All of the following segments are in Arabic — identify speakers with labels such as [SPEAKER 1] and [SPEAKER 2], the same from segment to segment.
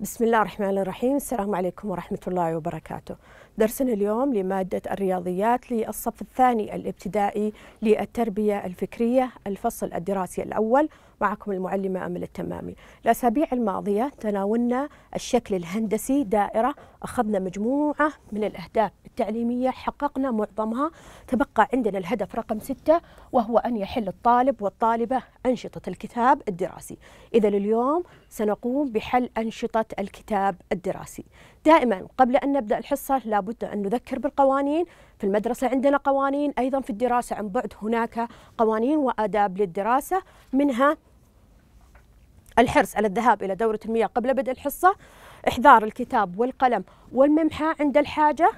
[SPEAKER 1] بسم الله الرحمن الرحيم السلام عليكم ورحمة الله وبركاته درسنا اليوم لمادة الرياضيات للصف الثاني الابتدائي للتربية الفكرية الفصل الدراسي الأول معكم المعلمة أمل التمامي الأسابيع الماضية تناولنا الشكل الهندسي دائرة أخذنا مجموعة من الأهداف التعليمية حققنا معظمها تبقى عندنا الهدف رقم ستة وهو أن يحل الطالب والطالبة أنشطة الكتاب الدراسي إذا اليوم سنقوم بحل أنشطة الكتاب الدراسي دائما قبل أن نبدأ الحصة لابد أن نذكر بالقوانين في المدرسة عندنا قوانين أيضا في الدراسة عن بعد هناك قوانين وآداب للدراسة منها الحرص على الذهاب إلى دورة المياه قبل بدء الحصة إحضار الكتاب والقلم والممحى عند الحاجة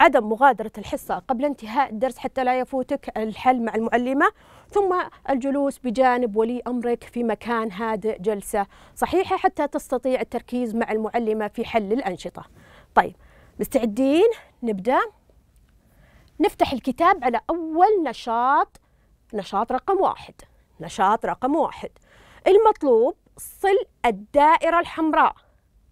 [SPEAKER 1] عدم مغادرة الحصة قبل انتهاء الدرس حتى لا يفوتك الحل مع المعلمة ثم الجلوس بجانب ولي أمرك في مكان هادئ جلسة صحيحة حتى تستطيع التركيز مع المعلمة في حل الأنشطة طيب مستعدين نبدأ نفتح الكتاب على أول نشاط نشاط رقم واحد نشاط رقم واحد المطلوب صل الدائرة الحمراء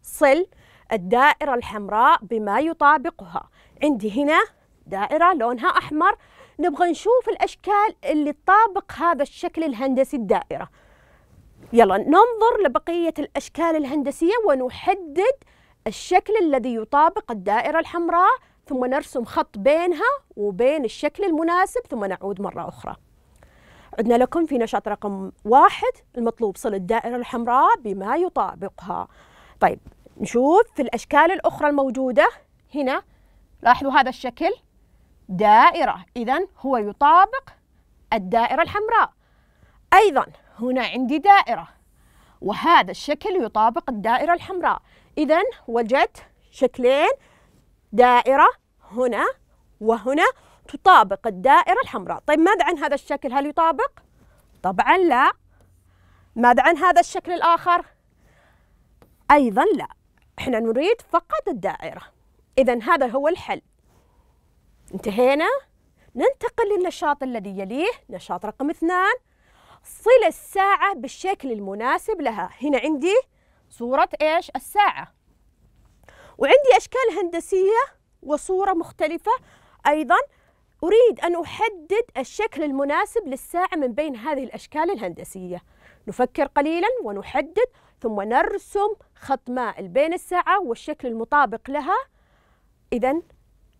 [SPEAKER 1] صل الدائرة الحمراء بما يطابقها عندي هنا دائرة لونها أحمر نبغى نشوف الأشكال اللي تطابق هذا الشكل الهندسي الدائرة يلا ننظر لبقية الأشكال الهندسية ونحدد الشكل الذي يطابق الدائرة الحمراء ثم نرسم خط بينها وبين الشكل المناسب ثم نعود مرة أخرى عدنا لكم في نشاط رقم واحد المطلوب صل الدائرة الحمراء بما يطابقها طيب نشوف في الأشكال الأخرى الموجودة هنا لاحظوا هذا الشكل دائرة إذا هو يطابق الدائرة الحمراء أيضا هنا عندي دائرة وهذا الشكل يطابق الدائرة الحمراء إذا وجدت شكلين دائرة هنا وهنا تطابق الدائرة الحمراء طيب ماذا عن هذا الشكل هل يطابق؟ طبعا لا ماذا عن هذا الشكل الآخر؟ أيضا لا احنا نريد فقط الدائرة إذا هذا هو الحل انتهينا ننتقل للنشاط الذي يليه نشاط رقم اثنان صل الساعة بالشكل المناسب لها هنا عندي صورة إيش الساعة وعندي أشكال هندسية وصورة مختلفة أيضا أريد أن أحدد الشكل المناسب للساعة من بين هذه الأشكال الهندسية نفكر قليلا ونحدد ثم نرسم خط مائل بين الساعة والشكل المطابق لها إذا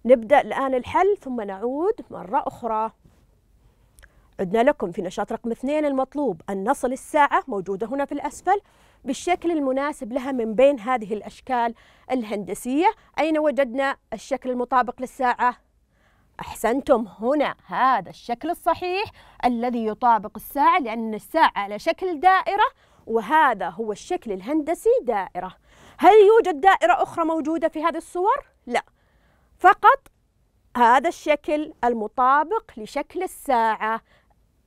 [SPEAKER 1] نبدأ الآن الحل ثم نعود مرة أخرى عدنا لكم في نشاط رقم اثنين المطلوب أن نصل الساعة موجودة هنا في الأسفل بالشكل المناسب لها من بين هذه الأشكال الهندسية أين وجدنا الشكل المطابق للساعة أحسنتم هنا هذا الشكل الصحيح الذي يطابق الساعة لأن الساعة على شكل دائرة وهذا هو الشكل الهندسي دائرة هل يوجد دائرة أخرى موجودة في هذه الصور؟ لا فقط هذا الشكل المطابق لشكل الساعة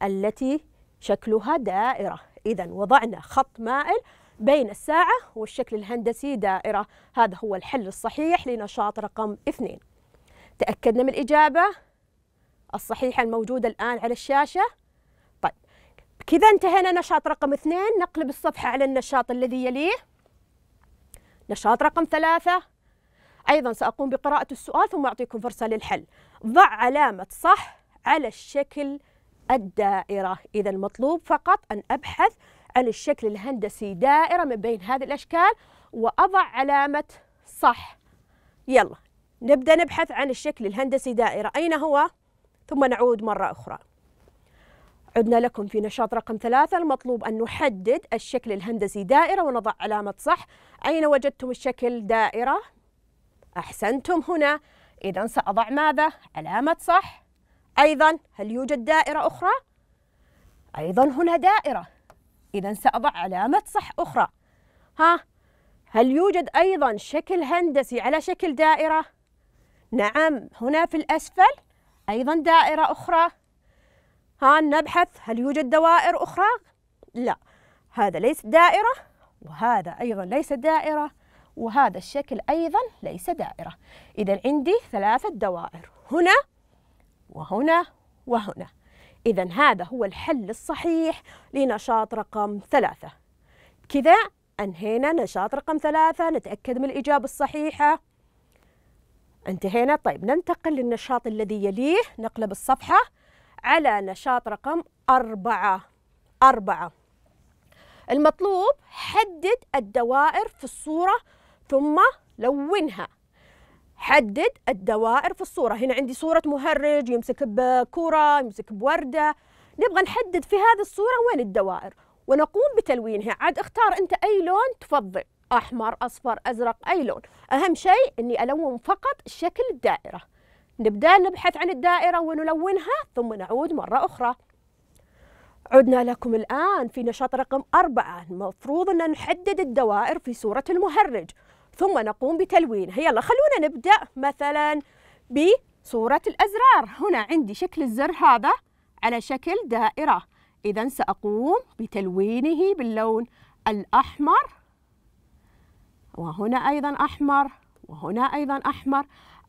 [SPEAKER 1] التي شكلها دائرة إذا وضعنا خط مائل بين الساعة والشكل الهندسي دائرة هذا هو الحل الصحيح لنشاط رقم اثنين تأكدنا من الإجابة الصحيحة الموجودة الآن على الشاشة طيب كذا انتهينا نشاط رقم اثنين نقلب الصفحة على النشاط الذي يليه نشاط رقم ثلاثة أيضا سأقوم بقراءة السؤال ثم أعطيكم فرصة للحل ضع علامة صح على الشكل الدائرة إذا المطلوب فقط أن أبحث عن الشكل الهندسي دائرة من بين هذه الأشكال وأضع علامة صح يلا نبدأ نبحث عن الشكل الهندسي دائرة أين هو ثم نعود مرة أخرى عدنا لكم في نشاط رقم ثلاثة المطلوب أن نحدد الشكل الهندسي دائرة ونضع علامة صح أين وجدتم الشكل دائرة؟ أحسنتم هنا إذا سأضع ماذا؟ علامة صح أيضا هل يوجد دائرة أخرى؟ أيضا هنا دائرة إذا سأضع علامة صح أخرى ها هل يوجد أيضا شكل هندسي على شكل دائرة؟ نعم هنا في الأسفل أيضا دائرة أخرى ها نبحث هل يوجد دوائر أخرى؟ لا هذا ليس دائرة وهذا أيضا ليس دائرة وهذا الشكل أيضا ليس دائرة إذا عندي ثلاثة دوائر هنا وهنا وهنا إذا هذا هو الحل الصحيح لنشاط رقم ثلاثة كذا أنهينا نشاط رقم ثلاثة نتأكد من الإجابة الصحيحة انتهينا طيب ننتقل للنشاط الذي يليه نقلب الصفحة على نشاط رقم أربعة أربعة المطلوب حدد الدوائر في الصورة ثم لونها حدد الدوائر في الصورة هنا عندي صورة مهرج يمسك بكرة يمسك بوردة نبغى نحدد في هذه الصورة وين الدوائر ونقوم بتلوينها عاد اختار انت اي لون تفضل احمر اصفر ازرق اي لون اهم شيء اني الون فقط شكل الدائره نبدا نبحث عن الدائره ونلونها ثم نعود مره اخرى عدنا لكم الآن في نشاط رقم أربعة المفروض أن نحدد الدوائر في صورة المهرج ثم نقوم بتلوينها يلا خلونا نبدأ مثلا بصورة الأزرار هنا عندي شكل الزر هذا على شكل دائرة إذا سأقوم بتلوينه باللون الأحمر وهنا أيضا أحمر وهنا أيضا أحمر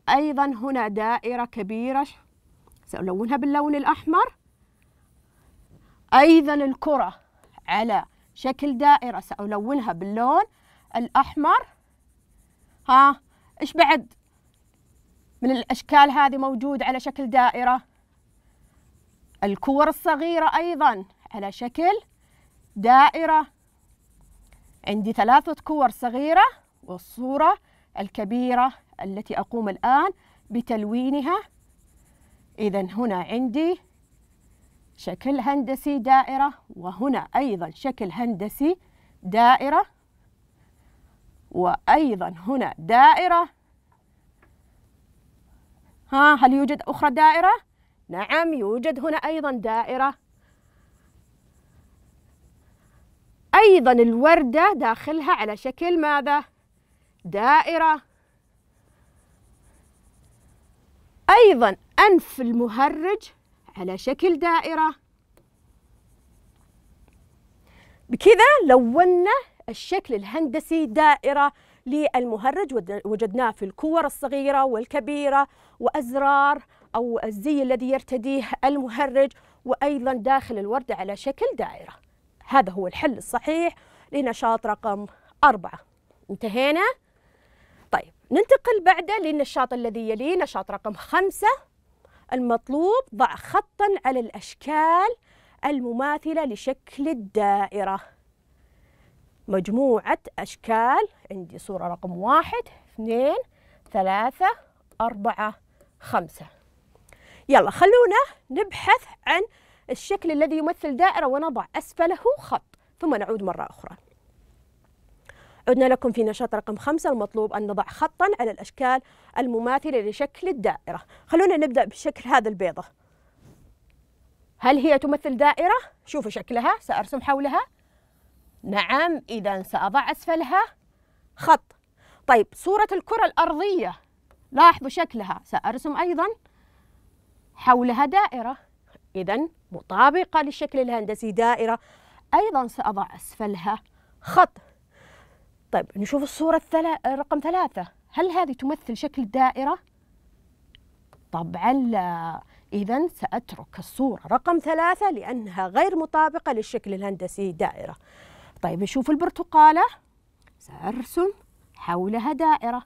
[SPEAKER 1] أيضا هنا دائرة كبيرة سألونها باللون الأحمر أيضا الكرة على شكل دائرة سألونها باللون الأحمر ها إيش بعد من الأشكال هذه موجود على شكل دائرة الكور الصغيرة أيضا على شكل دائرة عندي ثلاثة كور صغيرة والصورة الكبيرة التي أقوم الآن بتلوينها إذا هنا عندي شكل هندسي دائرة وهنا أيضا شكل هندسي دائرة وأيضا هنا دائرة ها هل يوجد أخرى دائرة؟ نعم يوجد هنا أيضا دائرة أيضا الوردة داخلها على شكل ماذا؟ دائرة أيضا أنف المهرج على شكل دائرة بكذا لونا الشكل الهندسي دائرة للمهرج وجدناه في الكور الصغيرة والكبيرة وأزرار أو الزي الذي يرتديه المهرج وأيضا داخل الوردة على شكل دائرة هذا هو الحل الصحيح لنشاط رقم أربعة انتهينا؟ طيب ننتقل بعده للنشاط الذي يليه نشاط رقم خمسة المطلوب ضع خطا على الأشكال المماثلة لشكل الدائرة مجموعة أشكال عندي صورة رقم واحد اثنين ثلاثة أربعة خمسة يلا خلونا نبحث عن الشكل الذي يمثل دائرة ونضع أسفله خط ثم نعود مرة أخرى عدنا لكم في نشاط رقم خمسة المطلوب أن نضع خطا على الأشكال المماثلة لشكل الدائرة خلونا نبدأ بشكل هذا البيضة هل هي تمثل دائرة؟ شوفوا شكلها سأرسم حولها نعم إذا سأضع أسفلها خط طيب صورة الكرة الأرضية لاحظوا شكلها سأرسم أيضا حولها دائرة إذا مطابقة للشكل الهندسي دائرة أيضا سأضع أسفلها خط طيب نشوف الصورة الثلا... رقم ثلاثة هل هذه تمثل شكل دائرة؟ طبعا لا إذا سأترك الصورة رقم ثلاثة لأنها غير مطابقة للشكل الهندسي دائرة طيب نشوف البرتقالة سأرسم حولها دائرة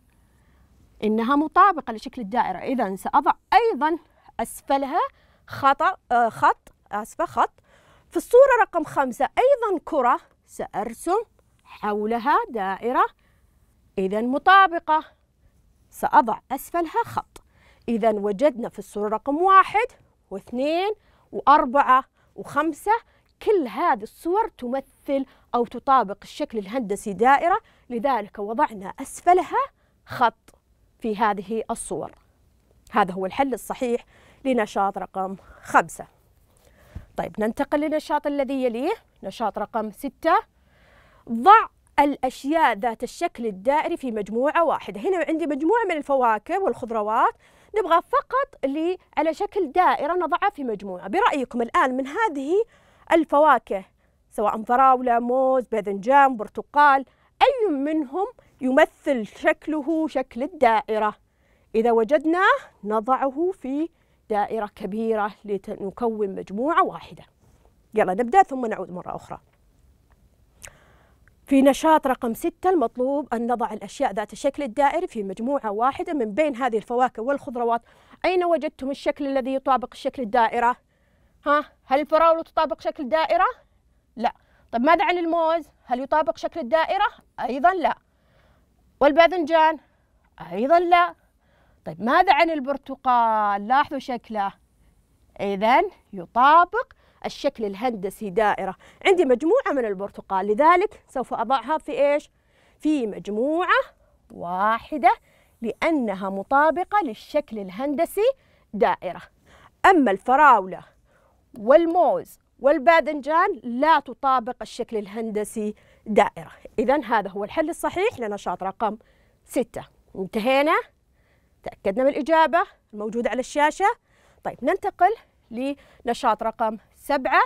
[SPEAKER 1] إنها مطابقة لشكل الدائرة إذا سأضع أيضا أسفلها خطأ آه، خط آسفة خط في الصورة رقم خمسة أيضا كرة سأرسم حولها دائرة إذا مطابقة سأضع أسفلها خط إذا وجدنا في الصورة رقم واحد واثنين وأربعة وخمسة كل هذه الصور تمثل أو تطابق الشكل الهندسي دائرة لذلك وضعنا أسفلها خط في هذه الصور هذا هو الحل الصحيح لنشاط رقم خمسة طيب ننتقل للنشاط الذي يليه نشاط رقم ستة ضع الأشياء ذات الشكل الدائري في مجموعة واحدة هنا عندي مجموعة من الفواكه والخضروات نبغى فقط لي على شكل دائرة نضعها في مجموعة برأيكم الآن من هذه الفواكه سواء فراولة موز باذنجان برتقال أي منهم يمثل شكله شكل الدائرة إذا وجدناه نضعه في دائرة كبيرة لنكون مجموعة واحدة يلا نبدأ ثم نعود مرة أخرى في نشاط رقم ستة المطلوب أن نضع الأشياء ذات الشكل الدائري في مجموعة واحدة من بين هذه الفواكه والخضروات أين وجدتم الشكل الذي يطابق الشكل الدائرة؟ ها هل الفراولة تطابق شكل دائرة؟ لا طب ماذا عن الموز؟ هل يطابق شكل الدائرة؟ أيضا لا والباذنجان؟ أيضا لا طيب ماذا عن البرتقال لاحظوا شكله إذا يطابق الشكل الهندسي دائرة عندي مجموعة من البرتقال لذلك سوف أضعها في إيش؟ في مجموعة واحدة لأنها مطابقة للشكل الهندسي دائرة أما الفراولة والموز والباذنجان لا تطابق الشكل الهندسي دائرة إذا هذا هو الحل الصحيح لنشاط رقم ستة انتهينا تأكدنا من الإجابة الموجودة على الشاشة طيب ننتقل لنشاط رقم سبعة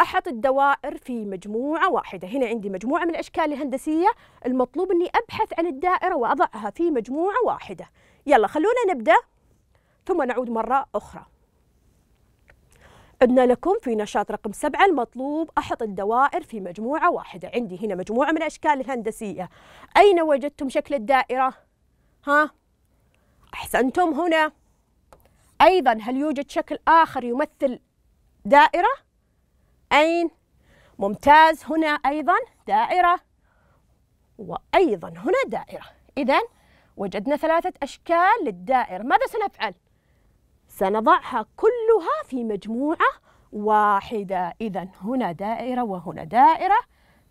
[SPEAKER 1] أحط الدوائر في مجموعة واحدة هنا عندي مجموعة من الأشكال الهندسية المطلوب أني أبحث عن الدائرة وأضعها في مجموعة واحدة يلا خلونا نبدأ ثم نعود مرة أخرى عدنا لكم في نشاط رقم سبعة المطلوب أحط الدوائر في مجموعة واحدة عندي هنا مجموعة من الأشكال الهندسية أين وجدتم شكل الدائرة؟ ها؟ أحسنتم هنا أيضا هل يوجد شكل آخر يمثل دائرة؟ أين؟ ممتاز هنا أيضا دائرة وأيضا هنا دائرة إذا وجدنا ثلاثة أشكال للدائرة ماذا سنفعل؟ سنضعها كلها في مجموعة واحدة إذا هنا دائرة وهنا دائرة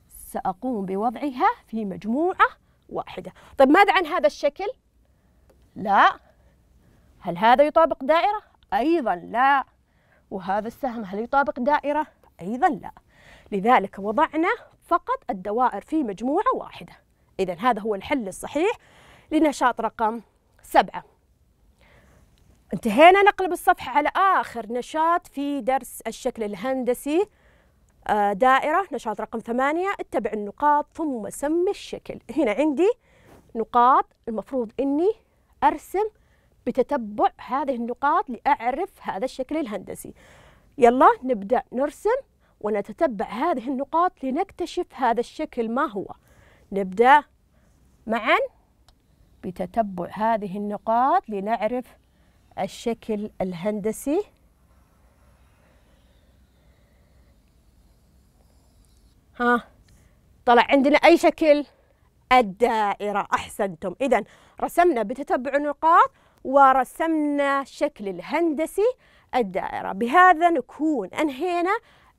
[SPEAKER 1] سأقوم بوضعها في مجموعة واحدة طيب ماذا عن هذا الشكل؟ لا هل هذا يطابق دائرة؟ أيضا لا وهذا السهم هل يطابق دائرة؟ أيضا لا لذلك وضعنا فقط الدوائر في مجموعة واحدة إذا هذا هو الحل الصحيح لنشاط رقم سبعة انتهينا نقلب الصفحة على آخر نشاط في درس الشكل الهندسي آه، دائرة نشاط رقم ثمانية اتبع النقاط ثم سمي الشكل هنا عندي نقاط المفروض أني أرسم بتتبع هذه النقاط لأعرف هذا الشكل الهندسي يلا نبدأ نرسم ونتتبع هذه النقاط لنكتشف هذا الشكل ما هو نبدأ معا بتتبع هذه النقاط لنعرف الشكل الهندسي ها طلع عندنا أي شكل؟ الدائرة أحسنتم إذا رسمنا بتتبع النقاط ورسمنا الشكل الهندسي الدائرة بهذا نكون أنهينا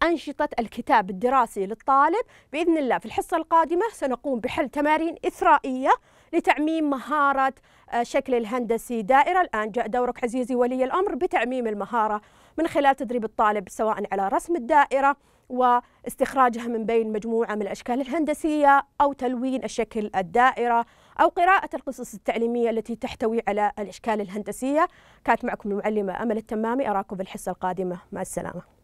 [SPEAKER 1] أنشطة الكتاب الدراسي للطالب بإذن الله في الحصة القادمة سنقوم بحل تمارين إثرائية لتعميم مهارة آه، شكل الهندسي دائرة الآن جاء دورك عزيزي ولي الأمر بتعميم المهارة من خلال تدريب الطالب سواء على رسم الدائرة واستخراجها من بين مجموعة من الأشكال الهندسية أو تلوين الشكل الدائرة أو قراءة القصص التعليمية التي تحتوي على الأشكال الهندسية كانت معكم المعلمة أمل التمامي أراكم في الحصة القادمة مع السلامة